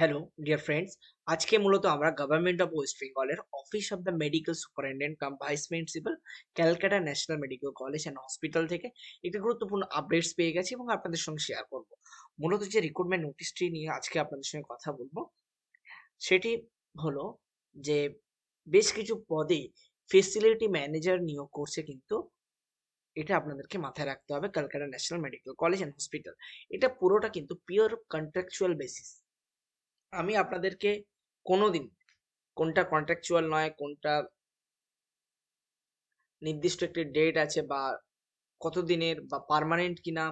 hello dear friends আজকে মূলত আমরা গভর্নমেন্ট অফ ওয়েস্ট বেঙ্গলের office of the medical superintendent cum vice principal Calcutta national medical college and hospital থেকে একটি গুরুত্বপূর্ণ আপডেটস পেয়ে গেছি এবং আপনাদের সঙ্গে শেয়ার করব মূলত যে রিক্রুটমেন্ট নোটিশটি নিয়ে আজকে আপনাদের সঙ্গে কথা বলবো সেটি হলো যে বেশ কিছু পদে ফেসিলিটি ম্যানেজার নিয়োগ করছে কিন্তু এটা আপনাদেরকে মাথায় রাখতে হবে Calcutta national medical college and hospital এটা পুরোটা কিন্তু পিওর কন্ট্রাকচুয়াল বেসিস আমি আপনাদেরকে কোনো দিন কোনটা কন্ট্রাকচুয়াল নয় কোনটা নির্দিষ্ট একটি ডেট আছে বা কত দিনের বা পারমানেন্ট কিনা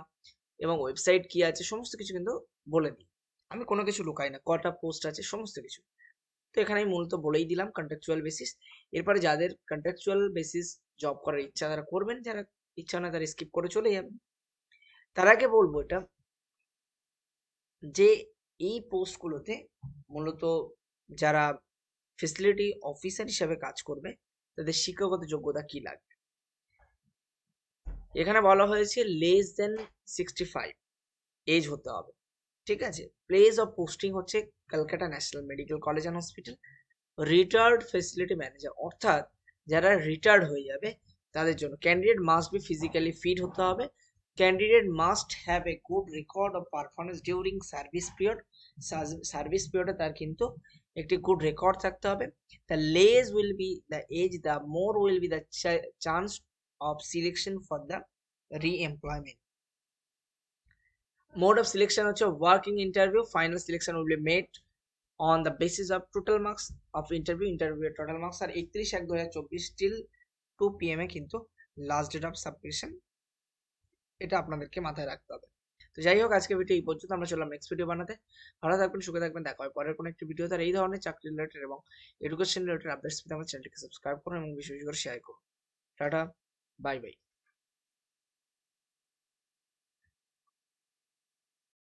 এবং ওয়েবসাইট কি আছে সমস্ত কিছু কিন্তু বলে দিই আমি কোনো কিছু লুকাই না কটা পোস্ট আছে সমস্ত কিছু তো এখানে আমি মূলত বলেই দিলাম কন্ট্রাকচুয়াল বেসিস এরপরে যাদের কন্ট্রাকচুয়াল বেসিস জব করার ইচ্ছা তারা করবেন যারা ইচ্ছা না তারা স্কিপ করে চলে যাবেন তার আগে বলবো এটা যে এই পোস্টগুলোতে মূলত যারা ফেসিলিটি অফিসার হিসেবে কাজ করবে তাদের শিক্ষাগত যোগ্যতা কি লাগবে এখানে বলা হয়েছে less than sixty five age হতে হবে ঠিক আছে প্লেস অফ পোস্টিং হচ্ছে Kolkata national medical college and hospital retired facility manager অর্থাৎ যারা রিটায়ার্ড হয়ে যাবে তাদের জন্য candidate must be physically fit হতে হবে candidate must have a good record of performance during service period service পিরিয়ডে তার কিন্তু একটি গুড রেকর্ড থাকতে হবে the less will be the age the more will be the chance of selection for the reemployment mode of selection হচ্ছে working interview final selection will be made on the basis of total marks of interview interview total marks আর একত্রিশ এক দু হাজার চব্বিশ till two P M এ কিন্তু last date of submission এটা আপনাদেরকে মাথায় রাখতে হবে তো যাই হোক আজকে ভিডিও এই পর্যন্ত আমরা চললাম নেক্সট ভিডিও বানাতে ভালো থাকবেন সুখে থাকবেন দেখা হয় পরের কোনো একটি ভিডিও তার এই ধরনের চাকরি রিলেটেড এবং এডুকেশন রিলেটেড আপডেটস পেতে আমার চ্যানেলটিকে সাবস্ক্রাইব করুন এবং বিশেষ করে শেয়ার করুন টাটা বাই বাই